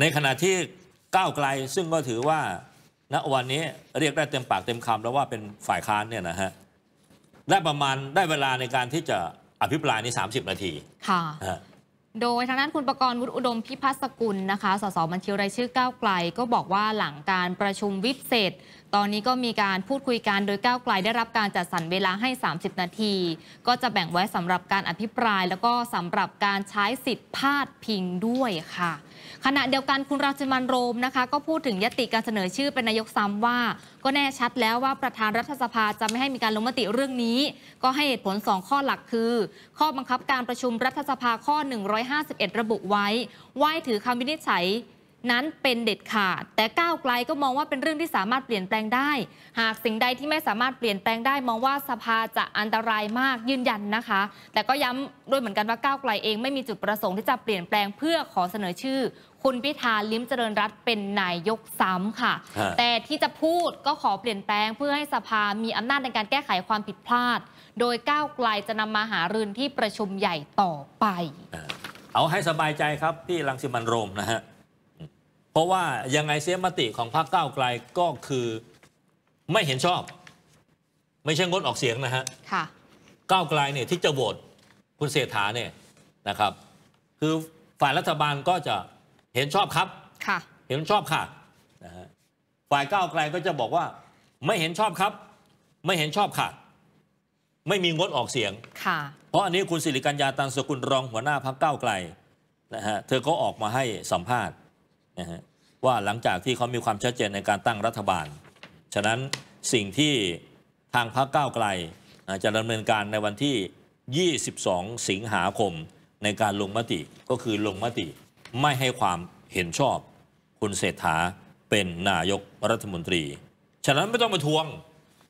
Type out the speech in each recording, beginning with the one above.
ในขณะที่ก้าวไกลซึ่งก็ถือว่าณวันนี้เรียกได้เต็มปากเต็มคำแล้วว่าเป็นฝ่ายค้านเนี่ยนะฮะ ได้ประมาณได้เวลาในการที่จะอภิปรายใน30 นาที ค่ะโดยทางด้านคุณประกรณ์วุฒิอุดมพิพัฒสกุลนะคะสสบัญชีรายชื่อก้าวไกลก็บอกว่าหลังการประชุมวิเศษตอนนี้ก็มีการพูดคุยกันโดยก้าวไกล ได้รับการจัดสรรเวลาให้ 30 นาที ก็จะแบ่งไว้สำหรับการอภิปราย แล้วก็สำหรับการใช้สิทธิพาดพิงด้วยค่ะ ขณะเดียวกันคุณราชมันโรมนะคะ ก็พูดถึงยติการเสนอชื่อเป็นนายกซ้ำว่า ก็แน่ชัดแล้วว่าประธานรัฐสภาจะไม่ให้มีการลงมติเรื่องนี้ ก็ให้เหตุผล2ข้อหลักคือ ข้อบังคับการประชุมรัฐสภาข้อ 151 ระบุไว้ว่าถือคำวินิจฉัยนั้นเป็นเด็ดขาด แต่ก้าวไกลก็มองว่าเป็นเรื่องที่สามารถเปลี่ยนแปลงได้ หากสิ่งใดที่ไม่สามารถเปลี่ยนแปลงได้มองว่าสภาจะอันตรายมากยืนยันนะคะ แต่ก็ย้ำด้วยเหมือนกันว่าก้าวไกลเองไม่มีจุดประสงค์ที่จะเปลี่ยนแปลงเพื่อขอเสนอชื่อคุณพิธาลิ้มเจริญรัตเป็นนายกซ้ำค่ะ แต่ที่จะพูดก็ขอเปลี่ยนแปลงเพื่อให้สภามีอำนาจในการแก้ไขความผิดพลาด โดยก้าวไกลจะนำมาหารือที่ประชุมใหญ่ต่อไปเอาให้สบายใจครับที่ลังสิมันโรมนะฮะเพราะว่ายังไงเสียมติของพรรคก้าวไกลก็คือไม่เห็นชอบ ไม่ใช่งดออกเสียงนะฮะค่ะก้าวไกลเนี่ยที่จะโหวตคุณเศรษฐาเนี่ยนะครับ คือฝ่ายรัฐบาลก็จะเห็นชอบครับค่ะเห็นชอบค่ะนะฮะฝ่ายก้าวไกลก็จะบอกว่าไม่เห็นชอบครับ ไม่เห็นชอบค่ะ ไม่มีงดออกเสียงค่ะเพราะอันนี้คุณสิริกัญญาตันสกุลรองหัวหน้าพรรคก้าวไกลนะฮะเธอก็ออกมาให้สัมภาษณ์ะฮะว่าหลังจากที่เขามีความชัดเจนในการตั้งรัฐบาล ฉะนั้นสิ่งที่ทางพรรคก้าวไกลจะดำเนินการในวันที่ 22 สิงหาคมในการลงมติก็คือลงมติ ไม่ให้ความเห็นชอบคุณเศรษฐาเป็นนายกรัฐมนตรี ฉะนั้นไม่ต้องมาทวง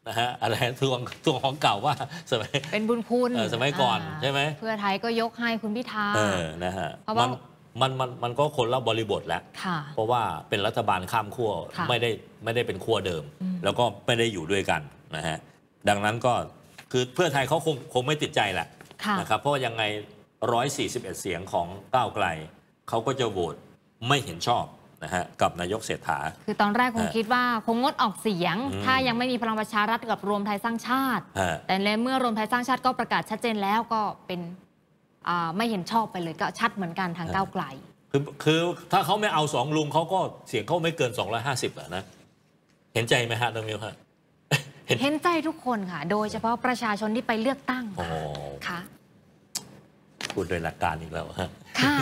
นะฮะอะไรทวงทวงของเก่าว่าสมัยเป็นบุญคุณสมัยก่อนใช่ไหมเพื่อไทยก็ยกให้คุณพิธาเออนะฮะเพราะว่ามันมันมันก็คนละบริบทแล้วเพราะว่าเป็นรัฐบาลข้ามขั้วไม่ได้ไม่ได้เป็นขั้วเดิม แล้วก็ ไม่ได้อยู่ด้วยกันนะฮะดังนั้นก็คือเพื่อไทยเขาคงคงไม่ติดใจแหละนะครับเพราะยังไง141เสียงของก้าวไกลเขาก็จะโหวตไม่เห็นชอบนะฮะกับนายกเศรษฐา คือตอนแรกคงคิดว่า คงงดออกเสียงถ้ายังไม่มีพลังประชารัฐกับรวมไทยสร้างชาติแต่ในเมื่อรวมไทยสร้างชาติก็ประกาศชัดเจนแล้วก็เป็นไม่เห็นชอบไปเลยก็ชัดเหมือนกันทางก้าวไกล คือ คือถ้าเขาไม่เอาสองลุงเขาก็เสียงเขาไม่เกิน250อ่ะนะ เห็นใจไหมฮะน้องมิวฮะ เห็นใจทุกคนค่ะ โดยเฉพาะประชาชนที่ไปเลือกตั้งค่ะ คุณโดยหลักการอีกแล้วฮะ ค่ะ